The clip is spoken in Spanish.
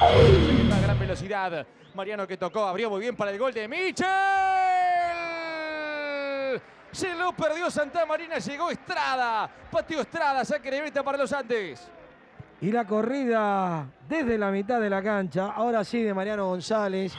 Una gran velocidad. Mariano que tocó, abrió muy bien para el gol de Michel. Se lo perdió Santa Marina, llegó Estrada. Patio Estrada, saque de meta para los Andes. Y la corrida desde la mitad de la cancha, ahora sí de Mariano González.